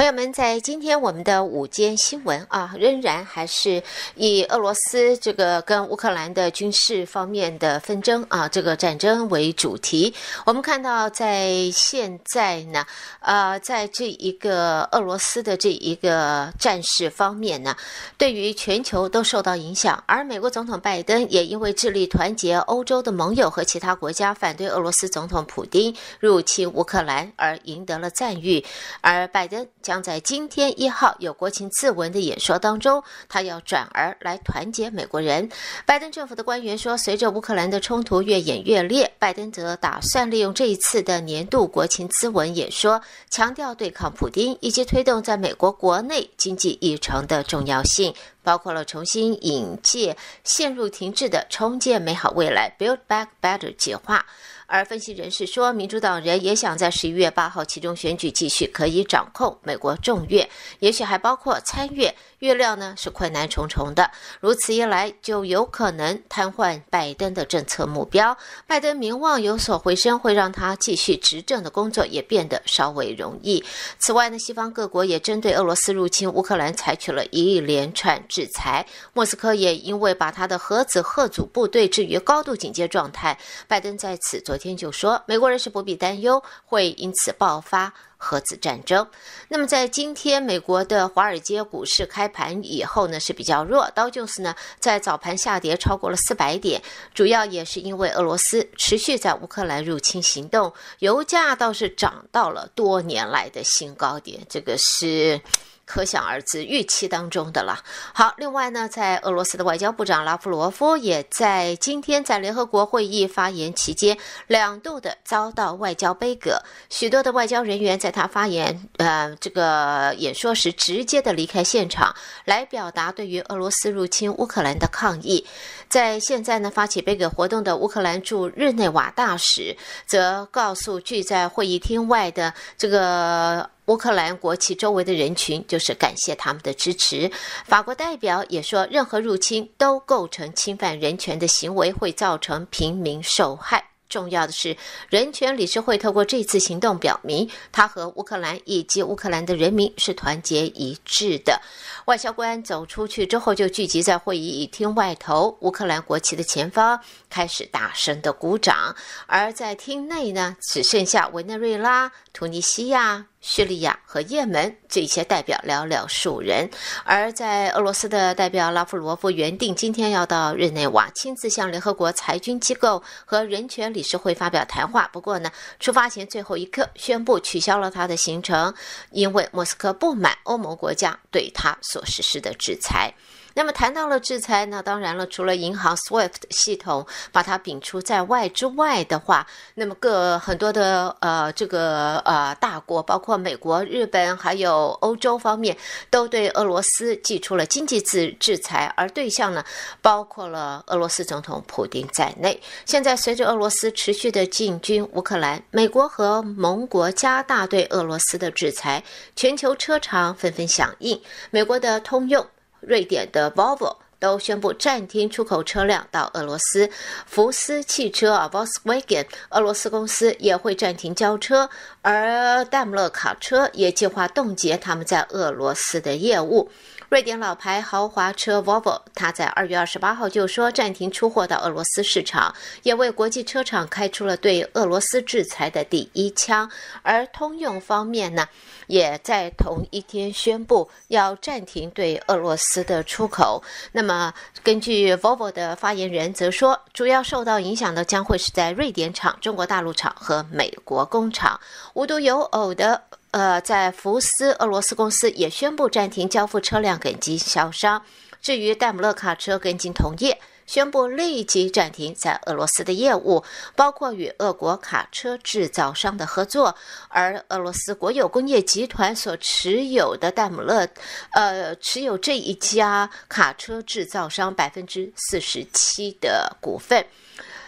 朋友们，在今天我们的午间新闻啊，仍然还是以俄罗斯这个跟乌克兰的军事方面的纷争啊，这个战争为主题。我们看到，在现在呢，呃，在这一个俄罗斯的这一个战事方面呢，对于全球都受到影响。而美国总统拜登也因为致力团结欧洲的盟友和其他国家反对俄罗斯总统普京入侵乌克兰而赢得了赞誉，而拜登。将在今天一号有国情咨文的演说当中，他要转而来团结美国人。拜登政府的官员说，随着乌克兰的冲突越演越烈，拜登则打算利用这一次的年度国情咨文演说，强调对抗普京以及推动在美国国内经济议程的重要性。包括了重新引介陷入停滞的重建美好未来 （Build Back Better） 计划，而分析人士说，民主党人也想在十一月八号其中选举继续可以掌控美国众院，也许还包括参院。预料呢是困难重重的，如此一来就有可能瘫痪拜登的政策目标。拜登名望有所回升，会让他继续执政的工作也变得稍微容易。此外呢，西方各国也针对俄罗斯入侵乌克兰采取了一连串制裁。莫斯科也因为把他的核子核组部队置于高度警戒状态。拜登在此昨天就说，美国人是不必担忧会因此爆发。核子战争。那么，在今天美国的华尔街股市开盘以后呢，是比较弱。道琼斯呢，在早盘下跌超过了四百点，主要也是因为俄罗斯持续在乌克兰入侵行动。油价倒是涨到了多年来的新高点，这个是。可想而知，预期当中的了。好，另外呢，在俄罗斯的外交部长拉夫罗夫也在今天在联合国会议发言期间，两度的遭到外交杯葛，许多的外交人员在他发言呃这个演说时，直接的离开现场，来表达对于俄罗斯入侵乌克兰的抗议。在现在呢，发起背刺活动的乌克兰驻日内瓦大使，则告诉聚在会议厅外的这个。乌克兰国旗周围的人群就是感谢他们的支持。法国代表也说，任何入侵都构成侵犯人权的行为，会造成平民受害。重要的是，人权理事会透过这次行动表明，他和乌克兰以及乌克兰的人民是团结一致的。外交官走出去之后，就聚集在会议厅外头，乌克兰国旗的前方开始大声的鼓掌。而在厅内呢，只剩下委内瑞拉、突尼西亚、叙利亚和也门这些代表寥寥数人，而在俄罗斯的代表拉夫罗夫原定今天要到日内瓦，亲自向联合国裁军机构和人权理事会发表谈话。不过呢，出发前最后一刻宣布取消了他的行程，因为莫斯科不满欧盟国家对他所实施的制裁。那么谈到了制裁，那当然了，除了银行 SWIFT 系统把它摒除在外之外的话，那么各很多的呃这个呃大国，包括美国、日本，还有欧洲方面，都对俄罗斯寄出了经济制制裁，而对象呢，包括了俄罗斯总统普京在内。现在随着俄罗斯持续的进军乌克兰，美国和盟国加大对俄罗斯的制裁，全球车厂纷纷响应，美国的通用。瑞典的 Volvo 都宣布暂停出口车辆到俄罗斯，福斯汽车 （Volkswagen） 俄罗斯公司也会暂停交车，而戴姆勒卡车也计划冻结他们在俄罗斯的业务。瑞典老牌豪华车 Volvo，它在二月二十八号就说暂停出货到俄罗斯市场，也为国际车厂开出了对俄罗斯制裁的第一枪。而通用方面呢，也在同一天宣布要暂停对俄罗斯的出口。那么，根据 Volvo 的发言人则说，主要受到影响的将会是在瑞典厂、中国大陆厂和美国工厂。无独有偶的。呃，在福斯俄罗斯公司也宣布暂停交付车辆给经销商。至于戴姆勒卡车跟进同业，宣布立即暂停在俄罗斯的业务，包括与俄国卡车制造商的合作。而俄罗斯国有工业集团所持有的戴姆勒，呃，持有这一家卡车制造商百分之四十七的股份，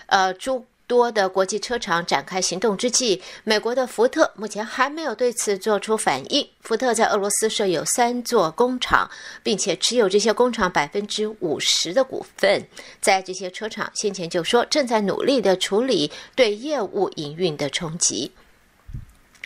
呃，就。多的国际车厂展开行动之际，美国的福特目前还没有对此做出反应。福特在俄罗斯设有三座工厂，并且持有这些工厂百分之五十的股份。在这些车厂先前就说正在努力的处理对业务营运的冲击。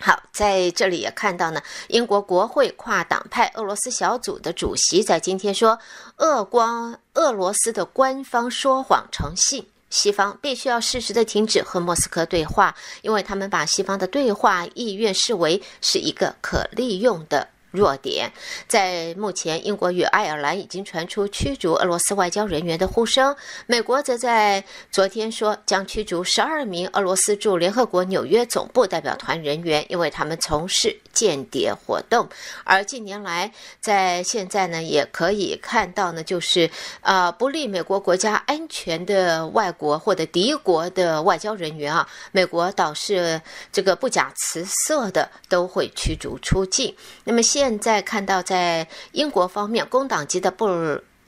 好，在这里也看到呢，英国国会跨党派俄罗斯小组的主席在今天说，俄光俄罗斯的官方说谎成性。西方必须要适时的停止和莫斯科对话，因为他们把西方的对话意愿视为是一个可利用的。弱点在目前，英国与爱尔兰已经传出驱逐俄罗斯外交人员的呼声。美国则在昨天说将驱逐十二名俄罗斯驻联合国纽约总部代表团人员，因为他们从事间谍活动。而近年来，在现在呢，也可以看到呢，就是啊，不利美国国家安全的外国或者敌国的外交人员啊，美国倒是这个不假辞色的都会驱逐出境。那么，现在看到，在英国方面，工党籍的布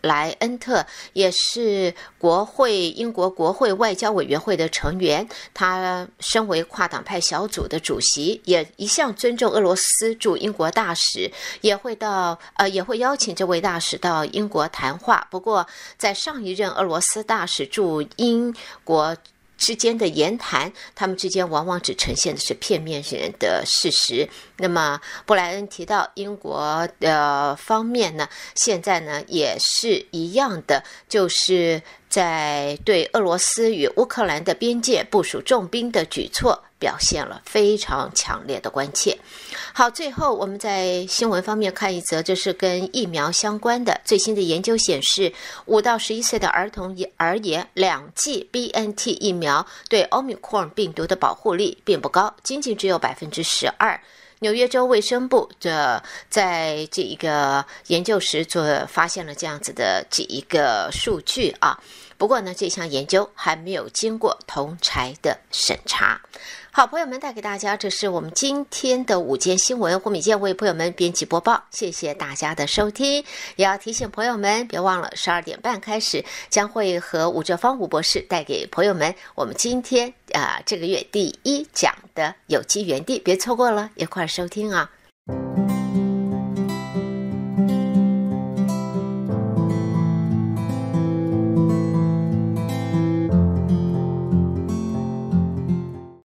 莱恩特也是国会英国国会外交委员会的成员。他身为跨党派小组的主席，也一向尊重俄罗斯驻英国大使，也会到呃，也会邀请这位大使到英国谈话。不过，在上一任俄罗斯大使驻英国。之间的言谈，他们之间往往只呈现的是片面性的事实。那么，布莱恩提到英国的方面呢？现在呢也是一样的，就是。在对俄罗斯与乌克兰的边界部署重兵的举措，表现了非常强烈的关切。好，最后我们在新闻方面看一则，这是跟疫苗相关的。最新的研究显示，五到十一岁的儿童也而言，两剂 BNT 疫苗对 Omicron 病毒的保护力并不高，仅仅只有百分之十二。纽约州卫生部的在这一个研究时做发现了这样子的这一个数据啊，不过呢，这项研究还没有经过同柴的审查。好，朋友们带给大家，这是我们今天的午间新闻。胡敏健为朋友们编辑播报，谢谢大家的收听。也要提醒朋友们，别忘了十二点半开始，将会和吴哲芳吴博士带给朋友们我们今天啊这个月第一讲的有机园地，别错过了，一块收听啊。